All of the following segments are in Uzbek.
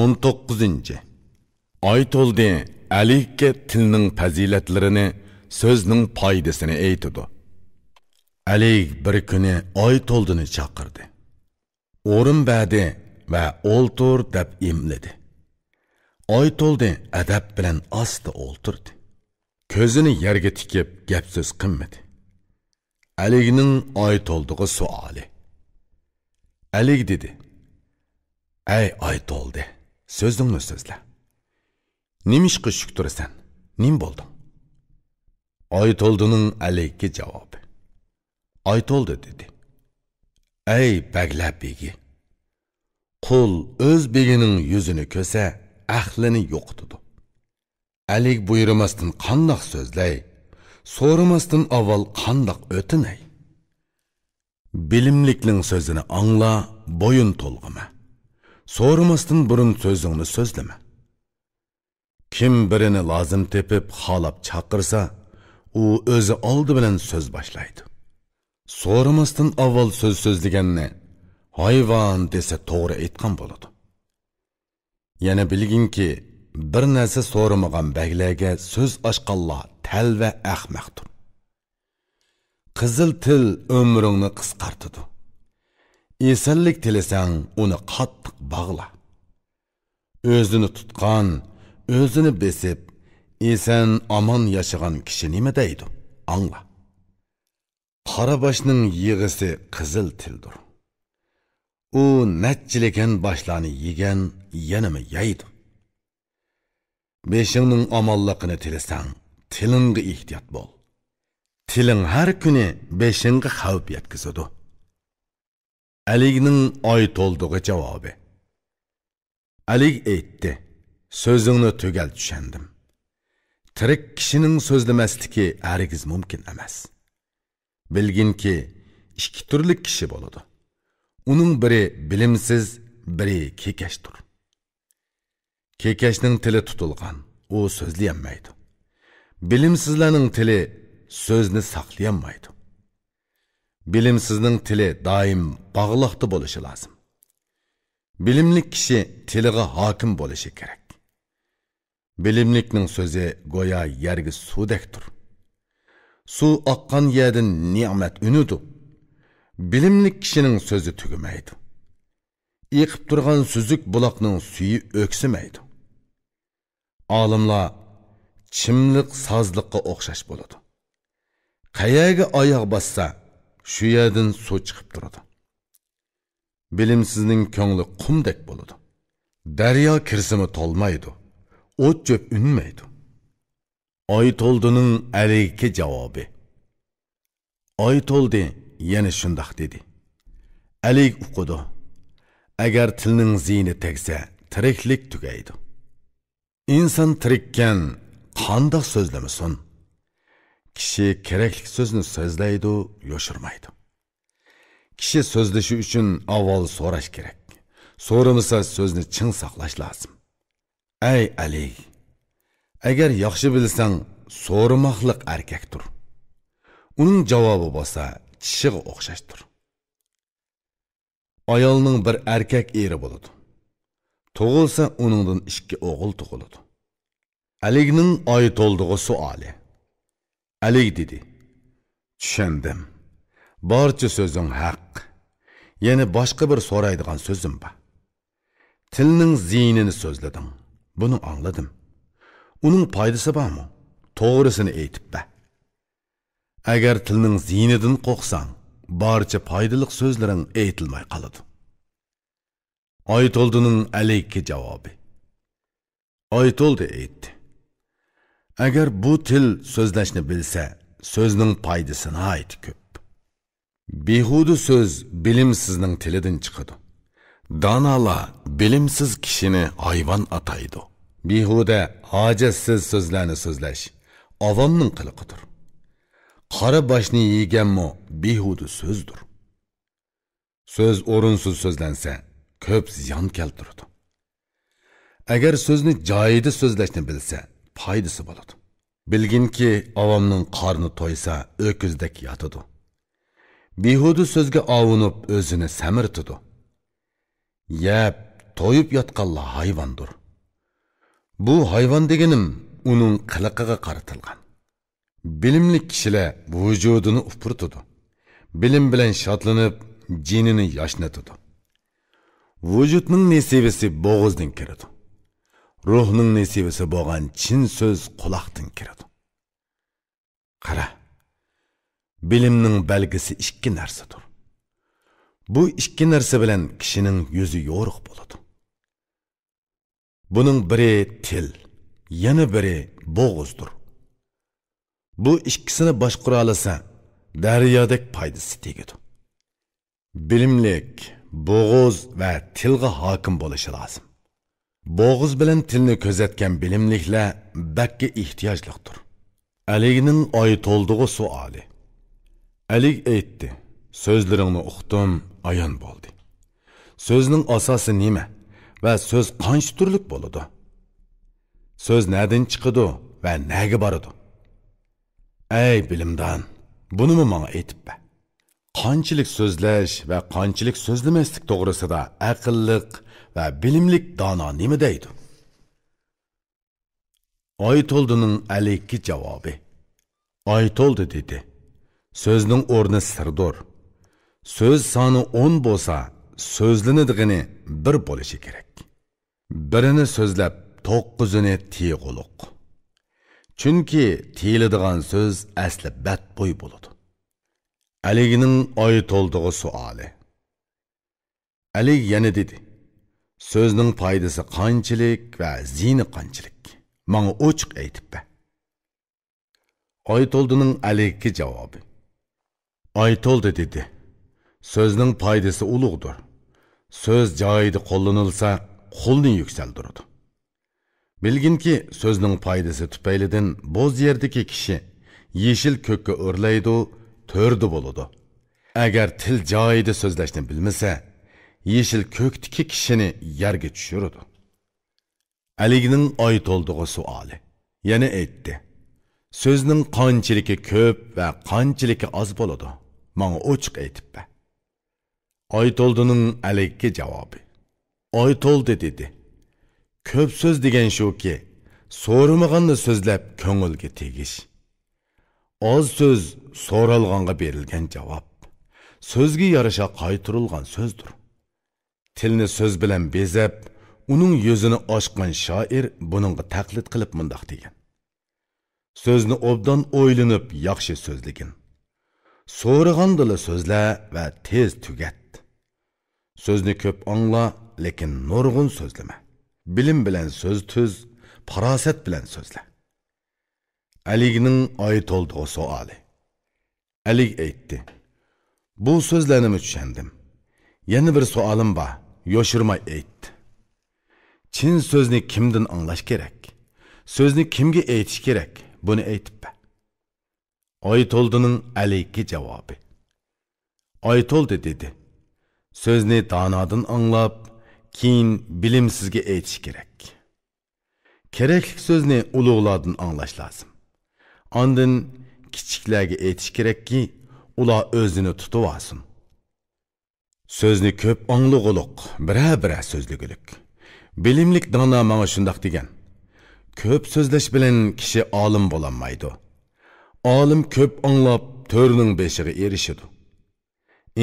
o'n to'qqizinchi oy to'ldi alika tilning fazilatlarini so'zning foydasini aytidi alik bir kuni oy to'ldini chaqirdi o'rin badi va o'ltir deb imladi oy to'ldi adab bilan osti o'ltirdi ko'zini yerga tikib gap so'z qilmadi aligning oy to'ldig'i suoli alik dedi ey oy to'ldi so'zingni so'zla nimishqa shuk turasan nim bo'lding oyto'ldining alayki javobi oyto'ldi dedi ey baglab begi qul o'z begining yuzini ko'sa ahlini yo'qitdi alik buyurmasdan qandoq so'zlay so'ramasdan avval qandoq o'tinay bilimlikning so'zini angla bo'yin to'lg'ima so'ramasdan burun so'zingni so'zlama kim birini lozim tepib xolab chaqirsa u o'zi oldi bilan so'z boshlaydi so'ramasdan avval so'z so'zlaganni hayvon desa to'g'ri aytgan bo'ladi yana bilginki bir narsa so'ramagan baglarga so'z ochqanlar tal va ahmaqdir qizil til umringni qisqartidi esonlik tilasang uni qattiq bog'la o'zini tutgan o'zini besib eson omon yashagan kishi nima deydi angla qoraboshning yig'isi qizil tildir u natchilakan boshlarni yegan yanama yaydi beshingning omonliqini tilasang tilingga ehtiyot bo'l tiling har kuni beshingga xavf yetkazadi ой aligning oy to'ldig'i javobi alik aytdi so'zingni tugal tushandim tirik kishining so'zlamasligi hargiz mumkin emas bilginki ikki turli kishi bo'ladi uning biri bilimsiz biri kekashdir kekashning tili tutilgan u so'zlayolmaydi bilimsizlarning tili so'zni saqlayolmaydi bilimsizning tili doim bog'liqda bo'lishi lozim bilimli kishi tiliga hokim bo'lishi kerak bilimlikning so'zi go'yo yerga suvdakdir suv oqqan yerdan ne'mat unidu bilimli kishining so'zi tugamaydi eqib turgan suzuk buloqning suyi o'ksimaydi olimlar chimliq sozliqqa o'xshash bo'ladi qayerga oyoq bossa shu yerdan suv chiqib turadi bilimsizning ko'ngli qumdek bo'ladi daryo kirsimi tolmaydi o't cho'p unmaydi oy to'ldining aliki javobi oy to'ldi yana shundoq dedi alik uqudi agar tilning ziyni tegsa tiriklik tugaydi inson tirikkan qandoq so'zlamasin kishi kerakli so'zni so'zlaydi yoshirmaydi kishi so'zlashi uchun avval so'rash kerak so'ramasa so'zni chin saqlash lozim ay ali agar yaxshi bilsang so'ramoqliq erkakdir uning javobi bo'lsa tishiga o'xshashdir ayolning bir erkak eri bo'ladi tug'ilsa uningdan ikki o'g'il tug'iladi alining oy to'ldig'i suoli alik dedi tushundim borchi so'zing haq yana boshqa bir so'raydigan so'zim bor tilning ziynini so'zlading buni angladim uning foydasi bormi to'g'risini aytib ba agar tilning ziynidan qo'rqsang barcha foydaliq so'zlaring aytilmay qoladi oyto'ldining alayki javobi oyto'ldi aytdi Eğer bu til so'zlashni bilsa so'zning foydasi nihoyat ko'p behuda so'z bilimsizning tilidan chiqadi Danala bilimsiz kişini kishini hayvon ataydi behuda hojatsiz so'zlarni so'zlash avomning qiliqidir qora boshni yeganmu behuda so'zdir so'z o'rinsiz so'zlansa ko'p ziyon keltiradi agar so'zni joyida so'zlashni bilse. foydasi bo'ladi bilginki avomning qorni to'ysa o'kizdek yotidi behuda so'zga ovunib o'zini samirtidi yab to'yib yotganlar hayvondir bu hayvon deganim uning qiliqiga qaratilgan bilimli kishilar vujudini upurtidi bilim bilan shodlanib jinini yoshnatidi vujudning nesivisi bo'g'izdan kiradi ruhning nesibasi bo'lgan chin so'z quloqdan kiradi qara bilimning balgisi ikki narsadir bu ikki narsa bilan kishining yuzi yo'riq bo'ladi buning biri til yana biri bo'g'izdir bu ikkisini boshqara olsa daryodek foydasi tegadi bilimlik bo'g'iz va tilga hokim bo'lishi lozim bo'g'iz bilan tilni kuzatgan bilimliklar bakka ehtiyojliqdir alining oyi to'ldig'i suoli alik aytdi so'zlaringni uqdim ayon bo'ldi so'zning asosi nima va so'z qancha turlik bo'ladi so'z nadan chiqadi va naga boradi ey bilimdan bunimi manga aytib ba qanchalik so'zlash va qanchalik so'zlamaslik to'g'risida aqlliq va bilimlik dono nima deydi oyto'ldining alikki javobi oyto'ldi dedi so'zning o'rni sirdor so'z soni o'n bo'lsa so'zlanadig'ini bir bo'lishi kerak birini so'zlab to'qqizini tiyg'uluq chunki tiyiladigan so'z asli badbo'y bo'ladi aligining oy to'ldig'i suoli alig yana dedi Сөзнің пайдасы қанчылык ва зіні қанчылык. Маңы очық айтып бе. Айтолдының әлекі жауабы. Айтолды деді. Сөзнің пайдасы ұлығдыр. Сөз жайды қолынылса, қолның юкселдіруді. Білгін ке, сөзнің пайдасы түпейліден боз ердіке кіші, ешіл көкі өрлейді, төрді болуды. Әгер тіл жайды сөзләшінен білмесе, yeşil köktiki kişini kishini yerga tushirdi ait olduğu suali. suoli yana Sözünün so'zning qanchaliki ko'p va qanchaliki oz bo'ladi uçuk ochiq be Ait olduğunun alikka javobi Ait oldu dedi ko'p so'z degan shuki so'ramaganni so'zlab ko'ngilga tegish oz so'z so'ralg'anga berilgan javob so'zga yarasha qaytirilgan so'zdir tilni so'z bilan bezab uning yuzini ochqan shoir buningga taqlid qilib mundoq degan so'zni obdan o'ylanib yaxshi so'zligin so'rag'andila so'zla va tez tugat so'zni ko'p angla lekin nurg'un so'zlama bilim bilan so'z tuz farosat bilan so'zla alining aytoldi'i savoli alig aytdi bu so'zlarni tushandim yana bir savolim bor yoshirmay aytdi chin so'zni kimdan anglash kerak so'zni Bunu aytish be. buni aytibdi oyto'ldining cevabı. javobi oldu dedi so'zni donodan anglab keyin bilimsizga aytish kerak kerakli ulu ulug'lardan anlaş lazım. Andın kichiklarga aytish kerakki ular o'zini tutib olsin so'zni ko'p onglug'uluq bira bira so'zligilik bilimlik dono mana shundoq degan ko'p so'zlash bilan kishi olim bo'lolmaydi olim ko'p onglab to'rning beshig'i erishidi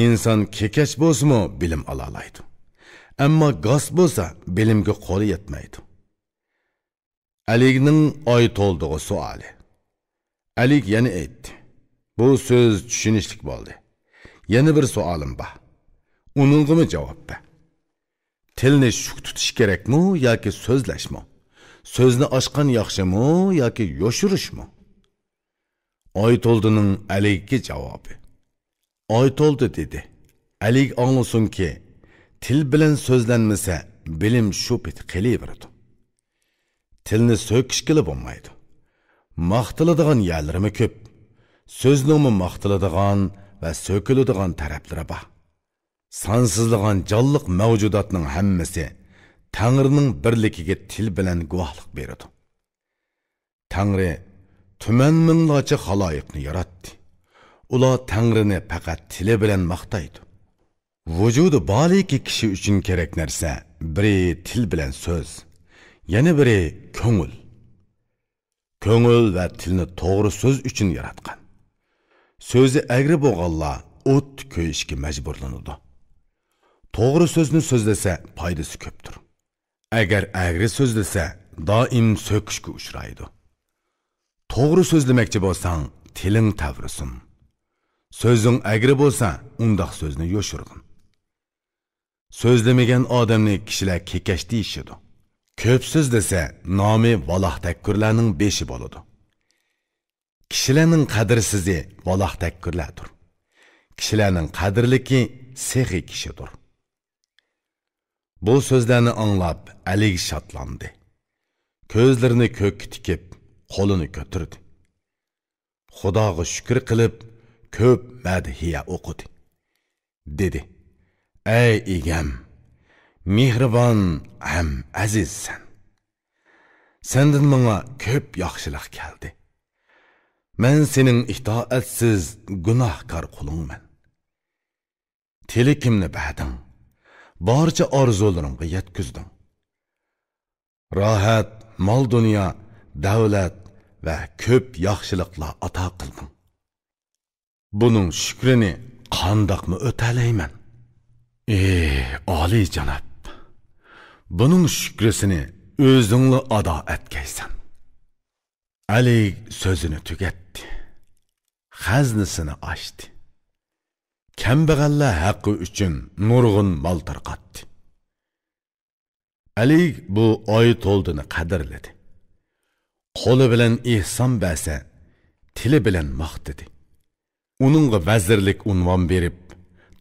inson kekash bo'lsimi bilim ololaydi ammo g'oz bo'lsa bilimga qo'li yetmaydi aligning oy to'ldig'i suoli alik yana aytdi bu so'z tushunishlik bo'ldi yana bir suolim bor 우는 cevap be. şük ya ki Tilni shuk tutish kerakmi yoki so'zlashmi? So'zni ochgan yaxshimi yoki yoshirishmi? Oytoldining alayki javobi. Oytoldi dedi. Alik ki til bilen sözlenmese bilim shu pit qelaveradi. Tilni so'kish qilib bo'lmaydi. Maqtiladigan yerlarimi ko'p. So'zningmi maqtiladigan ve so'kiladigan taraflari bor. сансызлыған жаллық мәвжудатның әммісі тәңірінің бірлікіге til білән гуахлық береді. Тәңірі түмән мінлачы халайықны яратты. Ула тәңіріні пәкәт tili білән мақтайды. Vücudu baliki kişi üçün kerek nerse, biri til bilen söz, yeni biri köngül. Köngül ve tilini doğru söz üçün yaratkan. Sözü egri boğalla ot köyüşki mecburlanıdı. to'g'ri so'zni so'zlasa foydasi ko'pdir agar agri so'zlasa doim so'kishga uchraydi to'g'ri so'zlamoqchi bo'lsang tiling tavrisin so'zing agri bo'lsa undoq so'zni yo'shirg'in so'zlamagan odamni kishilar kekash deyishadi ko'p so'z desa nomi valoh takkurlarning beshi bo'ladi kishilarning qadrsizi valoh takkurlardir kishilarning qadrliki sehi kishidir Bu sözlerini anlap Ali şatlandı. Közlerini kökü tikip kolunu götürdü. Xudoga shukr qilib ko'p madhiya o'qidi. Dedi: "Ey egam, mehribon ham azizsan. Sendan menga ko'p yaxshilik keldi. Men sening itoatsiz gunohkor qulingman. Tilikimni bading. barcha orzularimga yetkazdim rohat mol dunyo davlat va ko'p yaxshiliklar ato qilding buning shukrini qandoqmi o'talayman ey oliy janob buning shukrisini o'zingni ado etgaysan ali sözünü tüketti, haznesini açtı. kambag'allar haqqi uchun nurg'un mol tarqatdi ali bu oy to'ldini qadrladi qo'li bilan ehson basa tili bilan maqtadi uningga vazirlik unvon berib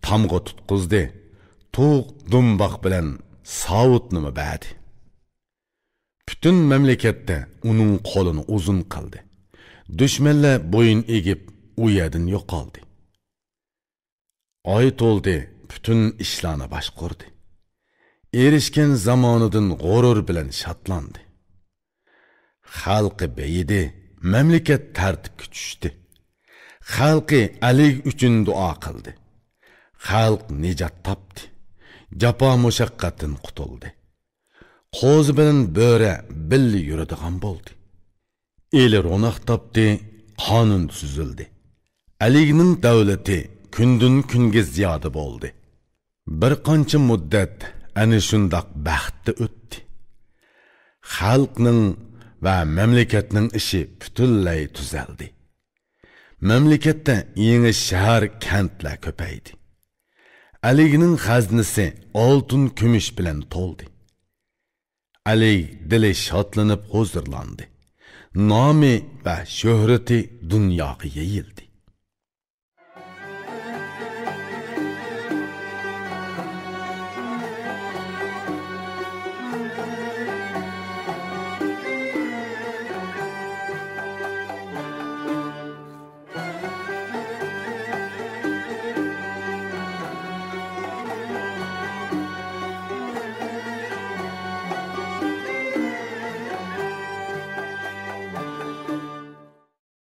tamg'a tutqizdi to'q dumboq bilan savutnimi badi butun mamlakatda uning qo'lini uzun qildi dushmanlar bo'yin egib u yerdan yo'qoldi oy to'ldi butun ishlarni boshqurdi erishgan zamonidan g'urur bilan shodlandi xalqi beyidi mamlakat tartibga tushdi xalqi alik uchun duo qildi xalq nijot topdi jafo mushaqqatdan qutuldi qo'zi bilan bo'ra billi yuradigan bo'ldi eli ro'noq topdi qonun tuzildi aligning davlati kundan kunga ziyodi bo'ldi bir qancha muddat ana shundoq baxtda o'tdi xalqning va mamlakatning ishi butunlay tuzaldi mamlakatda yangi shahar kantlar ko'paydi alining xaznasi oltin kumush bilan to'ldi ali dili shodlanib huzurlandi nomi va shuhrati dunyoga yeyildi